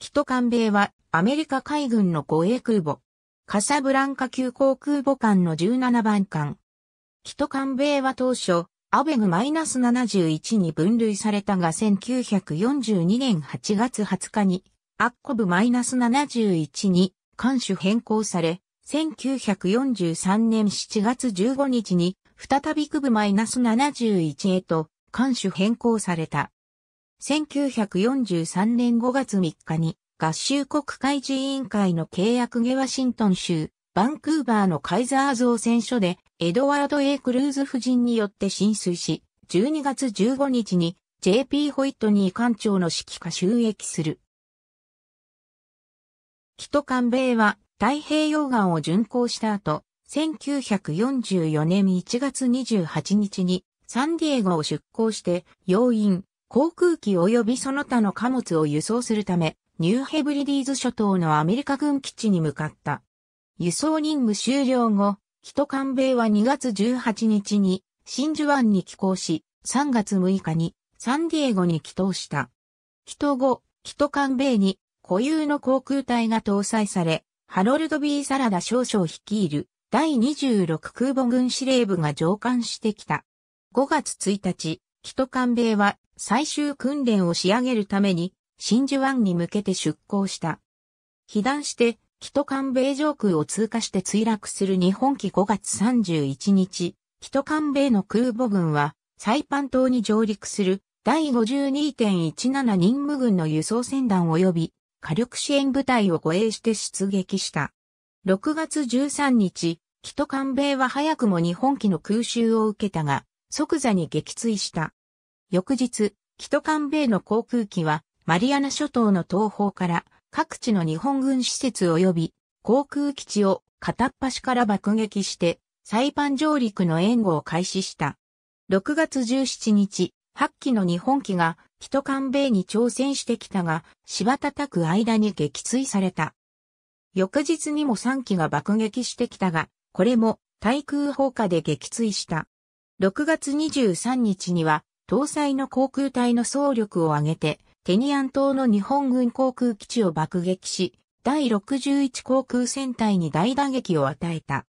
キト艦米はアメリカ海軍の護衛空母。カサブランカ急航空母艦の17番艦。キト艦米は当初、アベグ -71 に分類されたが1942年8月20日に、アッコブ -71 に艦種変更され、1943年7月15日に、再び区部 -71 へと艦種変更された。1943年5月3日に合衆国会議委員会の契約ゲワシントン州、バンクーバーのカイザー造船所でエドワード・エイクルーズ夫人によって浸水し、12月15日に JP ホイットニー艦長の指揮下収益する。キト艦米は太平洋岸を巡航した後、1944年1月28日にサンディエゴを出港して、要員、航空機及びその他の貨物を輸送するため、ニューヘブリディーズ諸島のアメリカ軍基地に向かった。輸送任務終了後、キト艦米は2月18日に真珠湾に寄港し、3月6日にサンディエゴに帰投した。帰後、キト艦米に固有の航空隊が搭載され、ハロルド・ビー・サラダ少将率いる第26空母軍司令部が上艦してきた。5月1日、キト艦米は最終訓練を仕上げるために、真珠湾に向けて出港した。被弾して、キトカ米上空を通過して墜落する日本機5月31日、キトカ米の空母軍は、サイパン島に上陸する第52.17任務軍の輸送船団及び火力支援部隊を護衛して出撃した。6月13日、キトカ米は早くも日本機の空襲を受けたが、即座に撃墜した。翌日、キト韓米の航空機は、マリアナ諸島の東方から各地の日本軍施設及び航空基地を片っ端から爆撃して、サイパン上陸の援護を開始した。6月17日、8機の日本機が、キト韓米に挑戦してきたが、柴叩く間に撃墜された。翌日にも3機が爆撃してきたが、これも対空砲火で撃墜した。6月23日には搭載の航空隊の総力を挙げて、テニアン島の日本軍航空基地を爆撃し、第61航空戦隊に大打撃を与えた。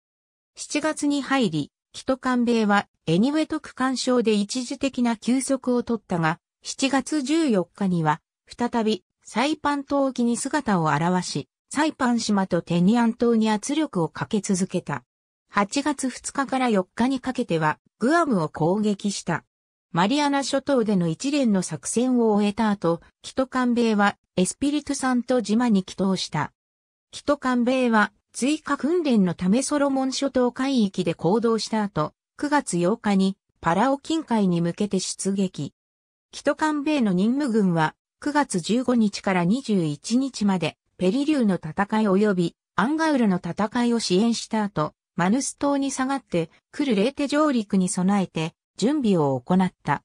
7月に入り、キトカ米はエニウェト区間省で一時的な休息を取ったが、7月14日には、再びサイパン島沖に姿を現し、サイパン島とテニアン島に圧力をかけ続けた。8月2日から4日にかけては、グアムを攻撃した。マリアナ諸島での一連の作戦を終えた後、キトカンベイはエスピリトさんと島に帰島した。キトカンベイは追加訓練のためソロモン諸島海域で行動した後、9月8日にパラオ近海に向けて出撃。キトカンベイの任務軍は9月15日から21日までペリリューの戦い及びアンガウルの戦いを支援した後、マヌス島に下がって、クルレーテ上陸に備えて、準備を行った。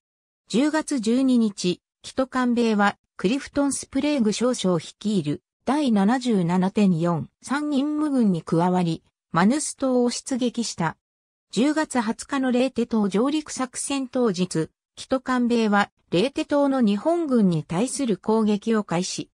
10月12日、キトカン米はクリフトン・スプレーグ少将率いる第77.43任務軍に加わり、マヌス島を出撃した。10月20日のレーテ島上陸作戦当日、キトカン米はレーテ島の日本軍に対する攻撃を開始。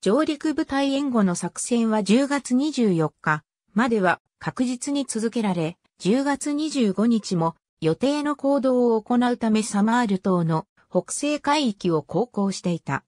上陸部隊援護の作戦は10月24日までは確実に続けられ、10月25日も予定の行動を行うためサマール島の北西海域を航行していた。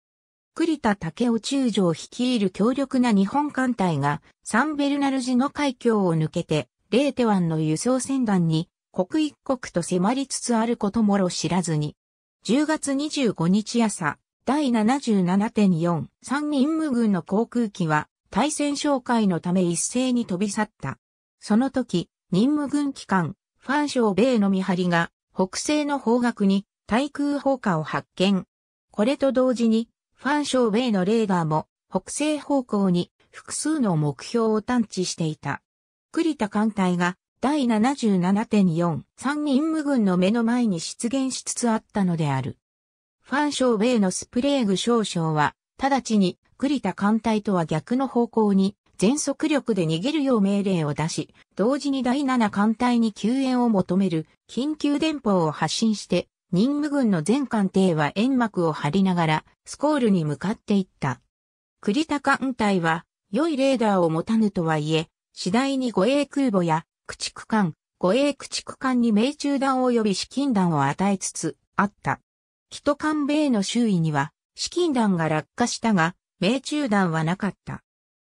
栗田武雄中将率いる強力な日本艦隊がサンベルナルジの海峡を抜けて、レーテ湾の輸送船団に刻一刻と迫りつつあることもろ知らずに。10月25日朝、第77.43任務軍の航空機は対戦紹介のため一斉に飛び去った。その時、任務軍機関ファンショーイの見張りが北西の方角に対空砲火を発見。これと同時にファンショーイのレーダーも北西方向に複数の目標を探知していた。栗田艦隊が第77.43任務軍の目の前に出現しつつあったのである。ファンショーイのスプレーグ少将は、直ちに栗田艦隊とは逆の方向に全速力で逃げるよう命令を出し、同時に第7艦隊に救援を求める緊急電報を発信して、任務軍の全艦艇は煙幕を張りながら、スコールに向かっていった。栗田艦隊は、良いレーダーを持たぬとはいえ、次第に護衛空母や、駆逐艦、護衛駆逐艦に命中弾及び資金弾を与えつつ、あった。キト艦米の周囲には、資金弾が落下したが、命中弾はなかった。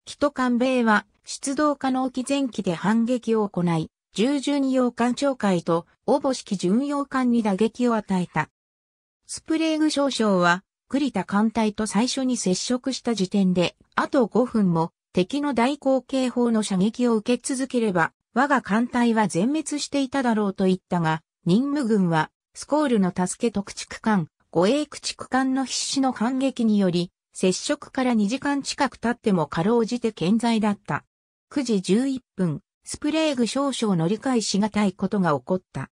キト艦米は出動可能機前期で反撃を行い、順々洋艦長海と応募式巡洋艦に打撃を与えた。スプレーグ少将は栗田艦隊と最初に接触した時点で、あと5分も敵の大口径砲の射撃を受け続ければ、我が艦隊は全滅していただろうと言ったが、任務軍は、スコールの助けと駆逐艦、護衛駆逐艦の必死の反撃により、接触から2時間近く経ってもかろうじて健在だった。9時11分、スプレーグ少々乗りえしがたいことが起こった。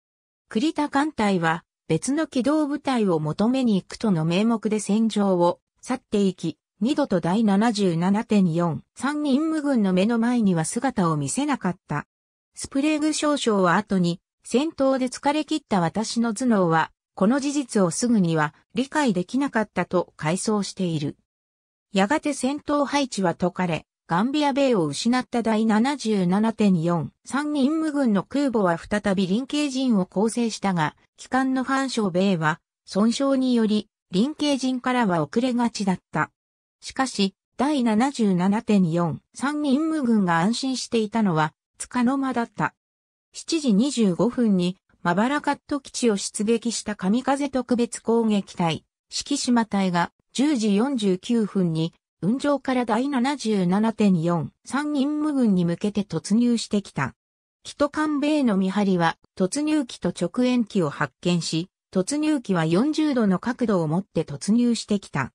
栗田艦隊は別の機動部隊を求めに行くとの名目で戦場を去っていき、二度と第77.4、三人無軍の目の前には姿を見せなかった。スプレーグ少々は後に、戦闘で疲れ切った私の頭脳は、この事実をすぐには理解できなかったと回想している。やがて戦闘配置は解かれ、ガンビア米を失った第77.4、三人無軍の空母は再び林系人を構成したが、機関の反将米は、損傷により、林系人からは遅れがちだった。しかし、第77.4、三人無軍が安心していたのは、つかの間だった。7時25分に、マバラカット基地を出撃した神風特別攻撃隊、四季島隊が10時49分に、雲上から第77.4、三人無軍に向けて突入してきた。木と艦米の見張りは、突入機と直縁機を発見し、突入機は40度の角度を持って突入してきた。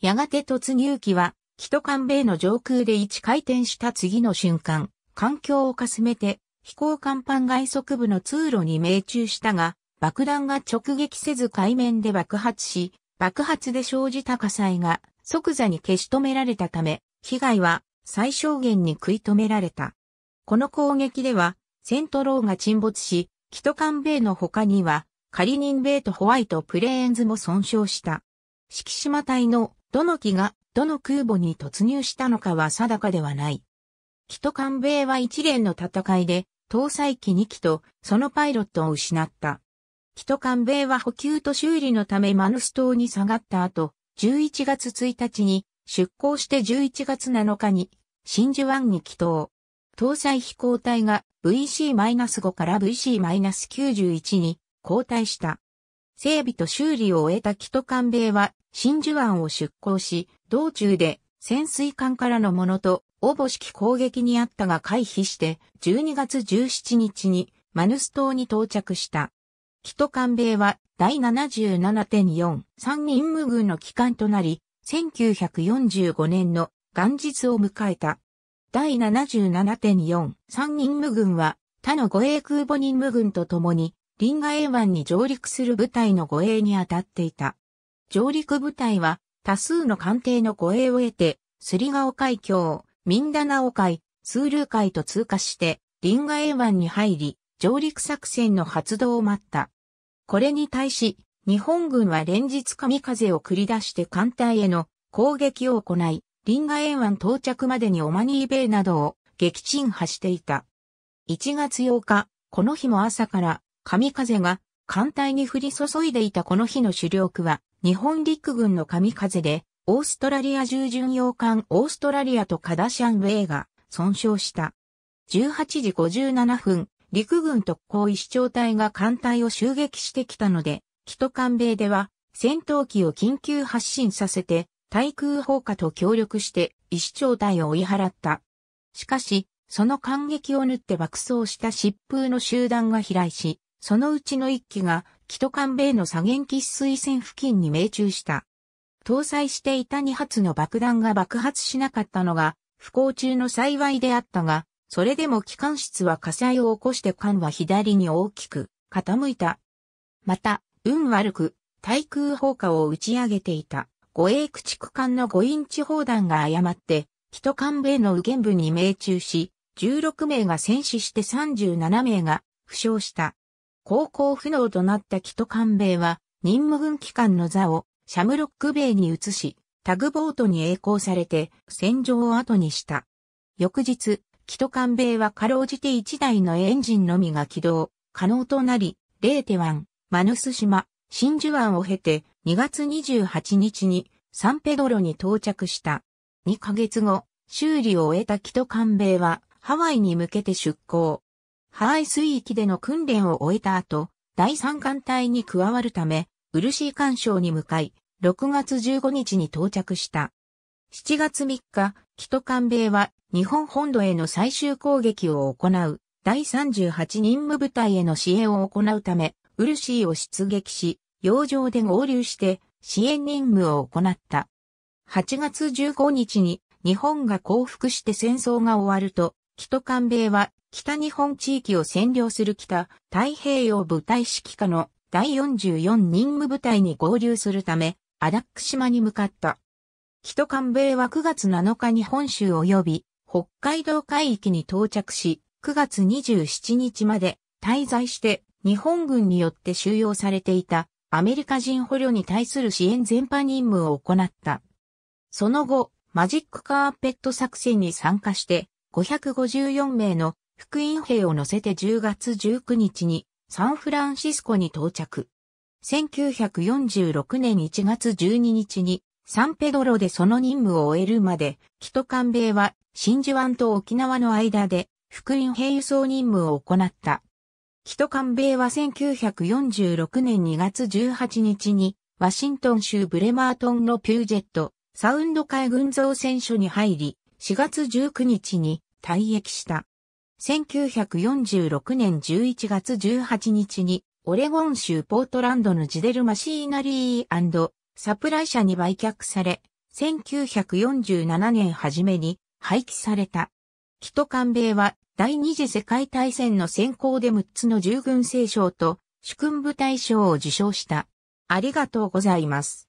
やがて突入機は、木と艦米の上空で一回転した次の瞬間、環境をかすめて、飛行甲板外側部の通路に命中したが、爆弾が直撃せず海面で爆発し、爆発で生じた火災が即座に消し止められたため、被害は最小限に食い止められた。この攻撃では、セントローが沈没し、キトカンベイの他には、カリニンベイとホワイトプレーンズも損傷した。敷島隊のどの機がどの空母に突入したのかは定かではない。キトカンベイは一連の戦いで、搭載機2機とそのパイロットを失った。キト米は補給と修理のためマヌス島に下がった後、11月1日に出港して11月7日に真珠湾に帰島。搭載飛行隊が VC-5 から VC-91 に交代した。整備と修理を終えたキト米は真珠湾を出港し、道中で潜水艦からのものと、応募式攻撃にあったが回避して、12月17日にマヌス島に到着した。北韓米は第77.43任務軍の機関となり、1945年の元日を迎えた。第77.43任務軍は他の護衛空母任務軍と共に、リン臨ワ湾に上陸する部隊の護衛に当たっていた。上陸部隊は多数の艦艇の護衛を得て、スリガオ海峡、ミンダナオ海、ツールー海と通過して、リン臨ワ湾に入り、上陸作戦の発動を待った。これに対し、日本軍は連日神風を繰り出して艦隊への攻撃を行い、リンガ沿岸到着までにオマニーベイなどを撃沈破していた。1月8日、この日も朝から神風が艦隊に降り注いでいたこの日の主力は日本陸軍の神風でオーストラリア従巡洋艦オーストラリアとカダシャンウェイが損傷した。18時57分、陸軍特攻一長隊が艦隊を襲撃してきたので、キト艦米では戦闘機を緊急発進させて、対空砲火と協力して石長隊を追い払った。しかし、その間撃を縫って爆走した疾風の集団が飛来し、そのうちの一機が、キトカ米の左舷喫水線付近に命中した。搭載していた2発の爆弾が爆発しなかったのが、不幸中の幸いであったが、それでも機関室は火災を起こして艦は左に大きく傾いた。また、運悪く、対空砲火を打ち上げていた、護衛駆逐艦の5インチ砲弾が誤って、人艦米の右舷部に命中し、16名が戦死して37名が負傷した。航行不能となったキト艦米は、任務軍機関の座をシャムロック米に移し、タグボートに栄光されて戦場を後にした。翌日、キトカン米はかろうじて1台のエンジンのみが起動、可能となり、レーテ湾、マヌス島、真珠湾を経て2月28日にサンペドロに到着した。2ヶ月後、修理を終えたキトカン米はハワイに向けて出港。ハワイ水域での訓練を終えた後、第三艦隊に加わるため、ー干渉に向かい、6月15日に到着した。7月3日、キト艦は日本本土への最終攻撃を行う第38任務部隊への支援を行うため、ウルシーを出撃し、洋上で合流して支援任務を行った。8月15日に日本が降伏して戦争が終わると、キト艦は北日本地域を占領する北太平洋部隊指揮下の第44任務部隊に合流するため、アダック島に向かった。北韓米は9月7日に本州及び北海道海域に到着し、9月27日まで滞在して日本軍によって収容されていたアメリカ人捕虜に対する支援全般任務を行った。その後、マジックカーペット作戦に参加して554名の福音兵を乗せて10月19日にサンフランシスコに到着。1946年1月12日にサンペドロでその任務を終えるまで、キト艦米は真珠湾と沖縄の間で福音兵輸送任務を行った。キト艦米は1946年2月18日にワシントン州ブレマートンのピュージェット、サウンド海軍造船所に入り、4月19日に退役した。1946年11月18日にオレゴン州ポートランドのジデルマシーナリーサプライ社に売却され、1947年初めに廃棄された。キトカン米は第二次世界大戦の先行で6つの従軍聖賞と主君部大賞を受賞した。ありがとうございます。